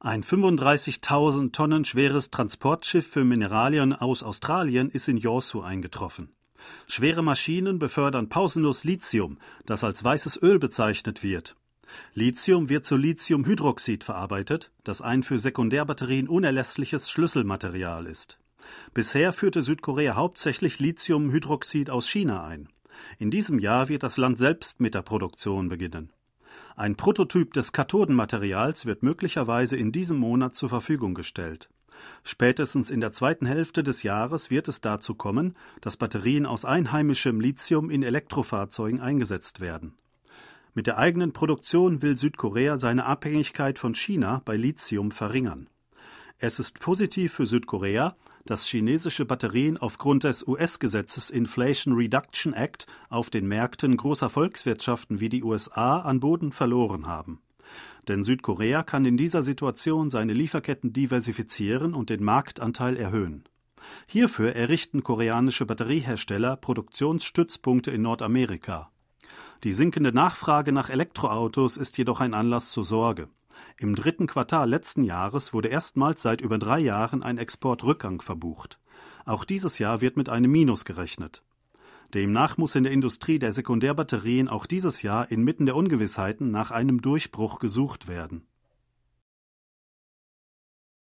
Ein 35.000 Tonnen schweres Transportschiff für Mineralien aus Australien ist in Josu eingetroffen. Schwere Maschinen befördern pausenlos Lithium, das als weißes Öl bezeichnet wird. Lithium wird zu Lithiumhydroxid verarbeitet, das ein für Sekundärbatterien unerlässliches Schlüsselmaterial ist. Bisher führte Südkorea hauptsächlich Lithiumhydroxid aus China ein. In diesem Jahr wird das Land selbst mit der Produktion beginnen. Ein Prototyp des Kathodenmaterials wird möglicherweise in diesem Monat zur Verfügung gestellt. Spätestens in der zweiten Hälfte des Jahres wird es dazu kommen, dass Batterien aus einheimischem Lithium in Elektrofahrzeugen eingesetzt werden. Mit der eigenen Produktion will Südkorea seine Abhängigkeit von China bei Lithium verringern. Es ist positiv für Südkorea, dass chinesische Batterien aufgrund des US-Gesetzes Inflation Reduction Act auf den Märkten großer Volkswirtschaften wie die USA an Boden verloren haben. Denn Südkorea kann in dieser Situation seine Lieferketten diversifizieren und den Marktanteil erhöhen. Hierfür errichten koreanische Batteriehersteller Produktionsstützpunkte in Nordamerika. Die sinkende Nachfrage nach Elektroautos ist jedoch ein Anlass zur Sorge. Im dritten Quartal letzten Jahres wurde erstmals seit über drei Jahren ein Exportrückgang verbucht. Auch dieses Jahr wird mit einem Minus gerechnet. Demnach muss in der Industrie der Sekundärbatterien auch dieses Jahr inmitten der Ungewissheiten nach einem Durchbruch gesucht werden.